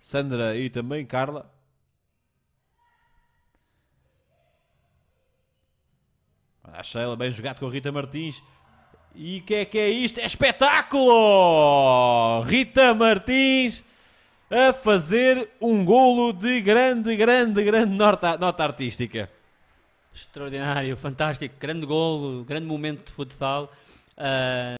Sandra e também Carla. A Sheila bem jogado com a Rita Martins. E o que é que é isto? É espetáculo! Rita Martins a fazer um golo de grande, grande, grande nota, nota artística. Extraordinário, fantástico, grande golo, grande momento de futsal. Uh...